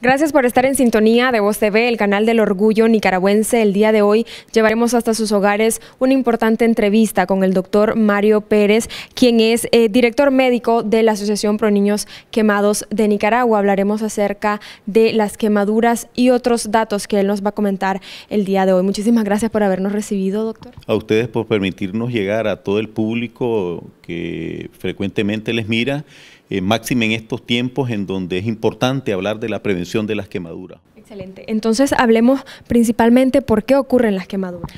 Gracias por estar en sintonía de Voz TV, el canal del orgullo nicaragüense. El día de hoy llevaremos hasta sus hogares una importante entrevista con el doctor Mario Pérez, quien es eh, director médico de la Asociación Pro Niños Quemados de Nicaragua. Hablaremos acerca de las quemaduras y otros datos que él nos va a comentar el día de hoy. Muchísimas gracias por habernos recibido, doctor. A ustedes por permitirnos llegar a todo el público que frecuentemente les mira eh, en estos tiempos en donde es importante hablar de la prevención de las quemaduras. Excelente. Entonces hablemos principalmente por qué ocurren las quemaduras.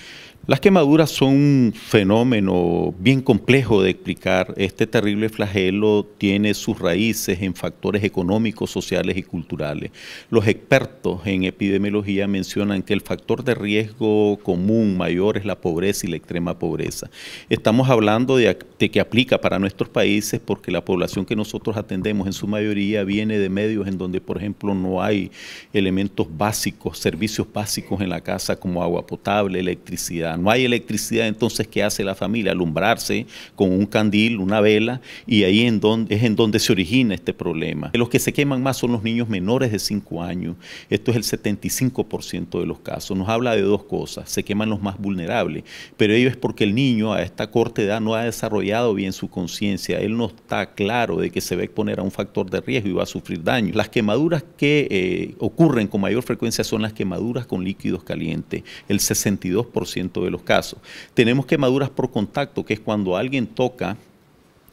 Las quemaduras son un fenómeno bien complejo de explicar. Este terrible flagelo tiene sus raíces en factores económicos, sociales y culturales. Los expertos en epidemiología mencionan que el factor de riesgo común mayor es la pobreza y la extrema pobreza. Estamos hablando de, de que aplica para nuestros países porque la población que nosotros atendemos en su mayoría viene de medios en donde, por ejemplo, no hay elementos básicos, servicios básicos en la casa como agua potable, electricidad. No hay electricidad, entonces, ¿qué hace la familia? Alumbrarse con un candil, una vela, y ahí en donde, es en donde se origina este problema. Los que se queman más son los niños menores de 5 años. Esto es el 75% de los casos. Nos habla de dos cosas. Se queman los más vulnerables, pero ello es porque el niño a esta corta edad no ha desarrollado bien su conciencia. Él no está claro de que se va a exponer a un factor de riesgo y va a sufrir daño. Las quemaduras que eh, ocurren como mayor frecuencia son las quemaduras con líquidos calientes, el 62% de los casos. Tenemos quemaduras por contacto, que es cuando alguien toca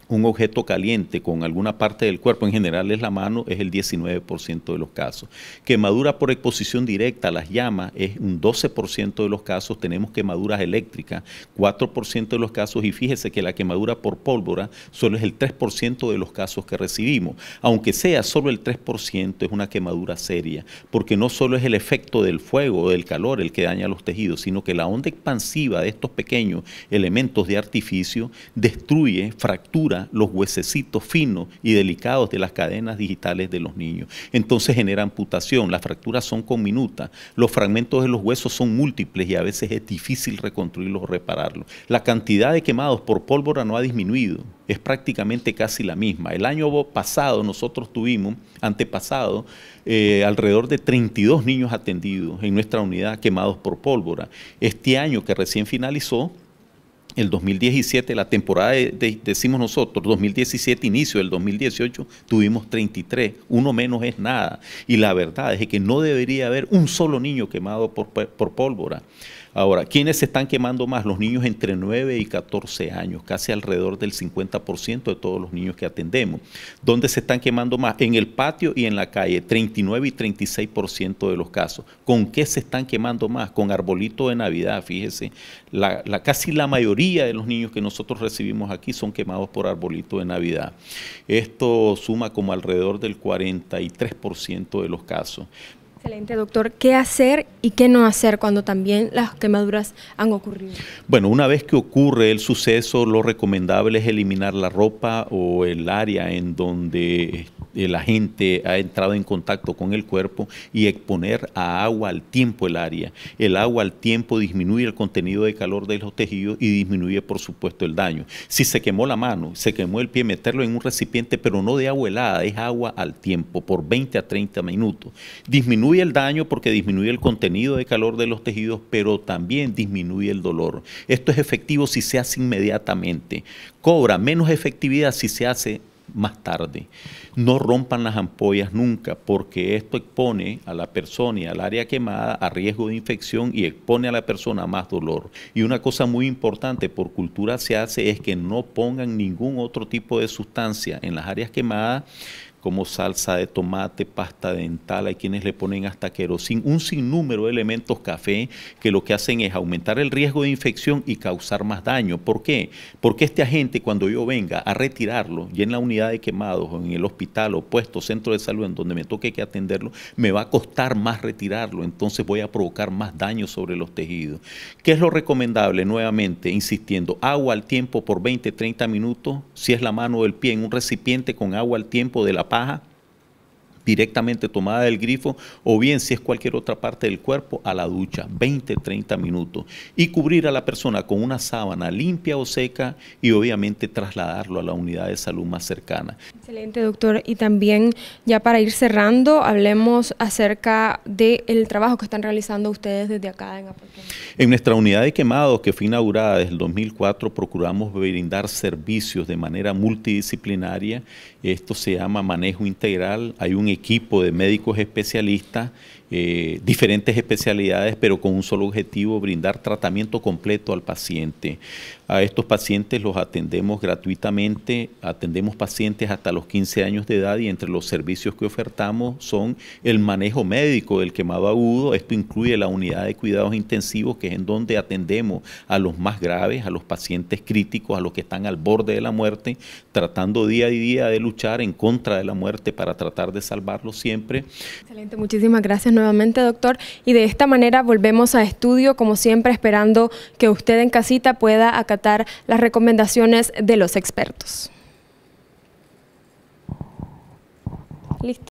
un objeto caliente con alguna parte del cuerpo, en general es la mano, es el 19% de los casos. Quemadura por exposición directa a las llamas es un 12% de los casos, tenemos quemaduras eléctricas, 4% de los casos, y fíjese que la quemadura por pólvora solo es el 3% de los casos que recibimos. Aunque sea solo el 3%, es una quemadura seria, porque no solo es el efecto del fuego o del calor el que daña los tejidos, sino que la onda expansiva de estos pequeños elementos de artificio destruye, fractura, los huesecitos finos y delicados de las cadenas digitales de los niños. Entonces genera amputación, las fracturas son conminutas, los fragmentos de los huesos son múltiples y a veces es difícil reconstruirlos o repararlos. La cantidad de quemados por pólvora no ha disminuido, es prácticamente casi la misma. El año pasado nosotros tuvimos, antepasado, eh, alrededor de 32 niños atendidos en nuestra unidad quemados por pólvora. Este año que recién finalizó, el 2017, la temporada, de, decimos nosotros, 2017, inicio del 2018, tuvimos 33, uno menos es nada. Y la verdad es que no debería haber un solo niño quemado por, pólvora. Ahora, ¿quiénes se están quemando más? Los niños entre 9 y 14 años, casi alrededor del 50% de todos los niños que atendemos. ¿Dónde se están quemando más? En el patio y en la calle, 39 y 36% de los casos. ¿Con qué se están quemando más? Con arbolito de Navidad, fíjese. la, casi la mayoría de los niños que nosotros recibimos aquí son quemados por arbolito de Navidad. Esto suma como alrededor del 43% de los casos. Excelente, doctor. ¿Qué hacer y qué no hacer cuando también las quemaduras han ocurrido? Bueno, una vez que ocurre el suceso, lo recomendable es eliminar la ropa o el área en donde la gente ha entrado en contacto con el cuerpo y exponer a agua al tiempo el área. El agua al tiempo disminuye el contenido de calor de los tejidos y disminuye, por supuesto, el daño. Si se quemó la mano, se quemó el pie, meterlo en un recipiente, pero no de agua helada, es agua al tiempo, por 20 a 30 minutos. Disminuye el daño porque disminuye el contenido de calor de los tejidos, pero también disminuye el dolor. Esto es efectivo si se hace inmediatamente. Cobra menos efectividad si se hace más tarde. No rompan las ampollas nunca porque esto expone a la persona y al área quemada a riesgo de infección y expone a la persona a más dolor. Y una cosa muy importante por cultura se hace es que no pongan ningún otro tipo de sustancia en las áreas quemadas como salsa de tomate, pasta dental, hay quienes le ponen hasta querosín, un sinnúmero de elementos café que lo que hacen es aumentar el riesgo de infección y causar más daño. ¿Por qué? Porque este agente cuando yo venga a retirarlo, y en la unidad de quemados o en el hospital o puesto, centro de salud en donde me toque que atenderlo, me va a costar más retirarlo, entonces voy a provocar más daño sobre los tejidos. ¿Qué es lo recomendable? Nuevamente, insistiendo, agua al tiempo por 20, 30 minutos, si es la mano o el pie, en un recipiente con agua al tiempo de la paja directamente tomada del grifo o bien si es cualquier otra parte del cuerpo a la ducha, 20, 30 minutos. Y cubrir a la persona con una sábana limpia o seca y obviamente trasladarlo a la unidad de salud más cercana. Excelente, doctor. Y también ya para ir cerrando, hablemos acerca del trabajo que están realizando ustedes desde acá en Apoquindo. En nuestra unidad de quemados que fue inaugurada desde el 2004, procuramos brindar servicios de manera multidisciplinaria. Esto se llama manejo integral. Hay un equipo de médicos especialistas, eh, diferentes especialidades, pero con un solo objetivo, brindar tratamiento completo al paciente. A estos pacientes los atendemos gratuitamente, atendemos pacientes hasta los 15 años de edad y entre los servicios que ofertamos son el manejo médico del quemado agudo, esto incluye la unidad de cuidados intensivos, que es en donde atendemos a los más graves, a los pacientes críticos, a los que están al borde de la muerte, tratando día a día de luchar en contra de la muerte para tratar de salvar Excelente, muchísimas gracias nuevamente, doctor. Y de esta manera volvemos a estudio, como siempre, esperando que usted en casita pueda acatar las recomendaciones de los expertos. Listo.